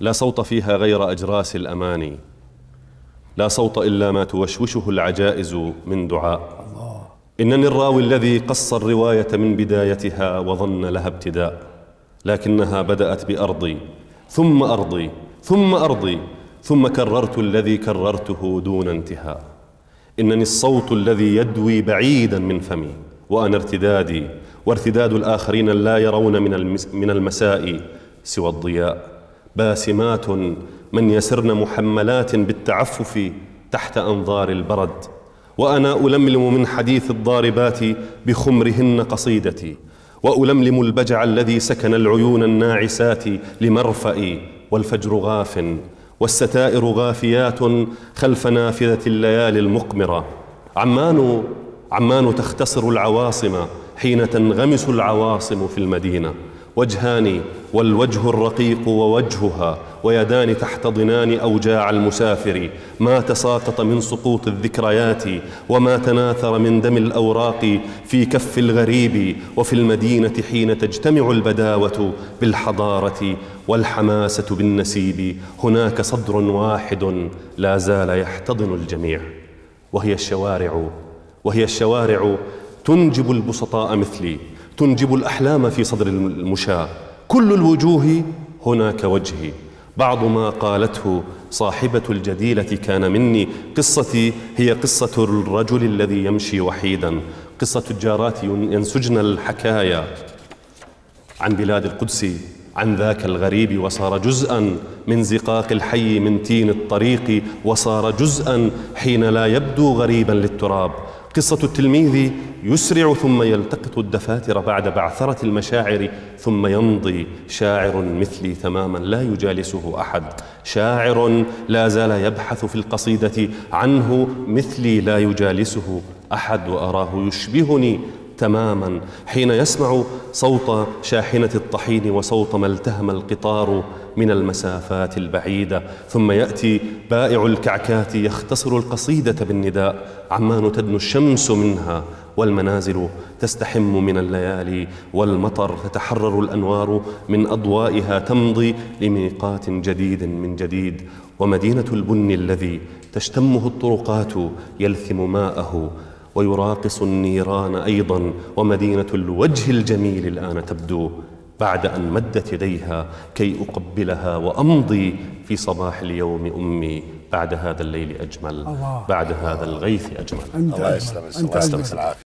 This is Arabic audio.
لا صوت فيها غير أجراس الأماني لا صوت إلا ما توشوشه العجائز من دعاء إنني الراوي الذي قص الرواية من بدايتها وظن لها ابتداء لكنها بدأت بأرضي ثم أرضي ثم أرضي ثم كررت الذي كررته دون انتهاء إنني الصوت الذي يدوي بعيدا من فمي وأنا ارتدادي وارتداد الآخرين لا يرون من المساء سوى الضياء باسمات من يسرن محملات بالتعفف تحت أنظار البرد وأنا ألملم من حديث الضاربات بخمرهن قصيدتي وألملم البجع الذي سكن العيون الناعسات لمرفئي والفجر غاف والستائر غافيات خلف نافذة الليالي المقمرة عمان عمان تختصر العواصم حين تنغمس العواصم في المدينه وجهان والوجه الرقيق ووجهها ويدان تحتضنان أوجاع المسافر ما تساقط من سقوط الذكريات وما تناثر من دم الأوراق في كف الغريب وفي المدينة حين تجتمع البداوة بالحضارة والحماسة بالنسيب هناك صدر واحد لا زال يحتضن الجميع وهي الشوارع وهي الشوارع تنجب البسطاء مثلي تنجب الأحلام في صدر المشاة كل الوجوه هناك وجهي بعض ما قالته صاحبة الجديلة كان مني قصتي هي قصة الرجل الذي يمشي وحيدا قصة الجارات ينسجن الحكايا عن بلاد القدس عن ذاك الغريب وصار جزءا من زقاق الحي من تين الطريق وصار جزءا حين لا يبدو غريبا للتراب قصة التلميذ يسرع ثم يلتقط الدفاتر بعد بعثرة المشاعر ثم يمضي شاعر مثلي تماما لا يجالسه أحد شاعر لا زال يبحث في القصيدة عنه مثلي لا يجالسه أحد وأراه يشبهني تماما حين يسمع صوت شاحنة الطحين وصوت ما التهم القطار من المسافات البعيدة ثم يأتي بائع الكعكات يختصر القصيدة بالنداء عمان تدنو الشمس منها والمنازل تستحم من الليالي والمطر تتحرر الأنوار من أضوائها تمضي لميقات جديد من جديد ومدينة البن الذي تشتمه الطرقات يلثم ماءه ويراقص النيران أيضا ومدينة الوجه الجميل الآن تبدو بعد أن مدت يديها كي أقبلها وأمضي في صباح اليوم أمي بعد هذا الليل أجمل بعد هذا الغيث أجمل الله يسلمك الله يسلمك العافية